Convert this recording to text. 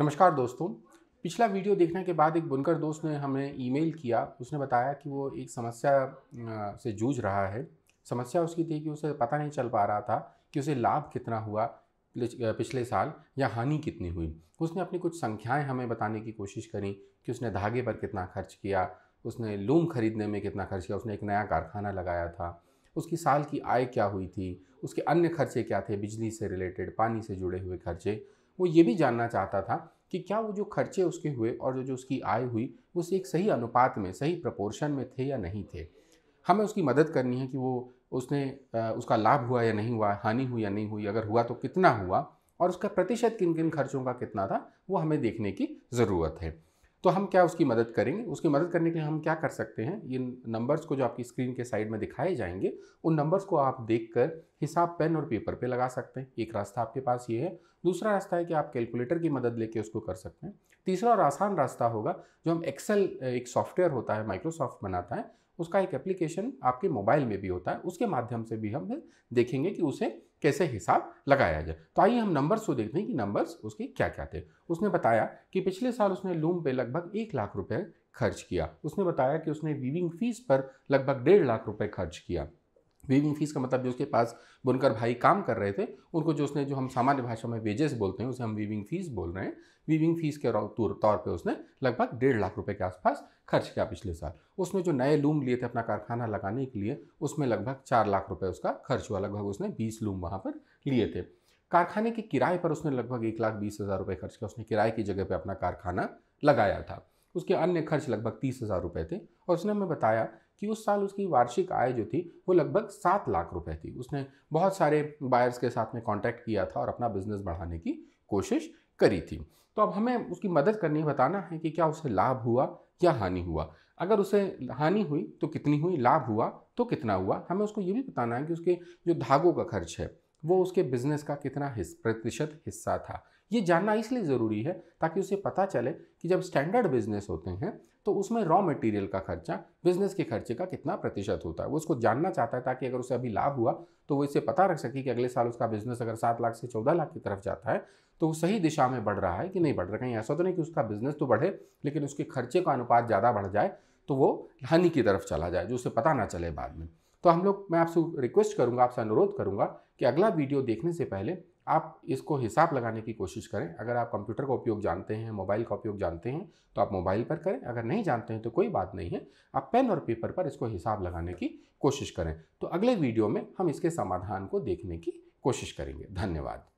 नमस्कार दोस्तों पिछला वीडियो देखने के बाद एक बुनकर दोस्त ने हमें ईमेल किया उसने बताया कि वो एक समस्या से जूझ रहा है समस्या उसकी थी कि उसे पता नहीं चल पा रहा था कि उसे लाभ कितना हुआ पिछले साल या हानि कितनी हुई उसने अपनी कुछ संख्याएं हमें बताने की कोशिश करी कि उसने धागे पर कितना खर्च किया उसने लूम खरीदने में कितना खर्च किया उसने एक नया कारखाना लगाया था उसकी साल की आय क्या हुई थी उसके अन्य खर्चे क्या थे बिजली से रिलेटेड पानी से जुड़े हुए खर्चे वो ये भी जानना चाहता था कि क्या वो जो खर्चे उसके हुए और जो जो उसकी आय हुई वो एक सही अनुपात में सही प्रपोर्शन में थे या नहीं थे हमें उसकी मदद करनी है कि वो उसने उसका लाभ हुआ या नहीं हुआ हानि हुई या नहीं हुई अगर हुआ तो कितना हुआ और उसका प्रतिशत किन किन खर्चों का कितना था वो हमें देखने की ज़रूरत है तो हम क्या उसकी मदद करेंगे उसकी मदद करने के लिए हम क्या कर सकते हैं ये नंबर्स को जो आपकी स्क्रीन के साइड में दिखाए जाएंगे उन नंबर्स को आप देखकर हिसाब पेन और पेपर पे लगा सकते हैं एक रास्ता आपके पास ये है दूसरा रास्ता है कि आप कैलकुलेटर की मदद लेके उसको कर सकते हैं तीसरा और आसान रास्ता होगा जो हम एक्सेल एक सॉफ्टवेयर होता है माइक्रोसॉफ्ट बनाता है उसका एक एप्लीकेशन आपके मोबाइल में भी होता है उसके माध्यम से भी हम देखेंगे कि उसे कैसे हिसाब लगाया जाए तो आइए हम नंबर्स को देखते हैं कि नंबर्स उसके क्या क्या थे उसने बताया कि पिछले साल उसने लूम पे लगभग एक लाख रुपए खर्च किया उसने बताया कि उसने वीविंग फीस पर लगभग डेढ़ लाख रुपए खर्च किया वीविंग फीस का मतलब जो उसके पास बुनकर भाई काम कर रहे थे उनको जो उसने जो हम सामान्य भाषा में वेजेस बोलते हैं उसे हम वीविंग फीस बोल रहे हैं वीविंग फीस के तौर पर उसने लगभग डेढ़ लाख रुपए के आसपास खर्च किया पिछले साल उसने जो नए लूम लिए थे अपना कारखाना लगाने के लिए उसमें लगभग चार लाख रुपये उसका खर्च हुआ लगभग उसने बीस लूम वहाँ पर लिए थे कारखाने के किराए पर उसने लगभग एक लाख बीस हज़ार रुपये खर्च किया उसने किराए की जगह पर अपना कारखाना लगाया था उसके अन्य खर्च लगभग तीस हज़ार रुपये थे और उसने हमें बताया कि उस साल उसकी वार्षिक आय जो थी वो लगभग सात लाख रुपये थी उसने बहुत सारे बायर्स के साथ में कॉन्टैक्ट किया था और अपना बिजनेस बढ़ाने की कोशिश करी थी तो अब हमें उसकी मदद करनी बताना है कि क्या उसे लाभ हुआ या हानि हुआ अगर उसे हानि हुई तो कितनी हुई लाभ हुआ तो कितना हुआ हमें उसको ये भी बताना है कि उसके जो धागों का खर्च है वो उसके बिजनेस का कितना हिस, प्रतिशत हिस्सा था ये जानना इसलिए ज़रूरी है ताकि उसे पता चले कि जब स्टैंडर्ड बिजनेस होते हैं तो उसमें रॉ मटेरियल का खर्चा बिजनेस के खर्चे का कितना प्रतिशत होता है वो उसको जानना चाहता है ताकि अगर उसे अभी लाभ हुआ तो वो इसे पता रख सके कि अगले साल उसका बिजनेस अगर सात लाख से चौदह लाख की तरफ जाता है तो वो सही दिशा में बढ़ रहा है कि नहीं बढ़ रहा कहीं ऐसा तो नहीं कि उसका बिजनेस तो बढ़े लेकिन उसके खर्चे का अनुपात ज़्यादा बढ़ जाए तो वो हानि की तरफ चला जाए जो उसे पता ना चले बाद में तो हम लोग मैं आपसे रिक्वेस्ट करूँगा आपसे अनुरोध करूँगा कि अगला वीडियो देखने से पहले आप इसको हिसाब लगाने की कोशिश करें अगर आप कंप्यूटर का उपयोग जानते हैं मोबाइल का उपयोग जानते हैं तो आप मोबाइल पर करें अगर नहीं जानते हैं तो कोई बात नहीं है आप पेन और पेपर पर इसको हिसाब लगाने की कोशिश करें तो अगले वीडियो में हम इसके समाधान को देखने की कोशिश करेंगे धन्यवाद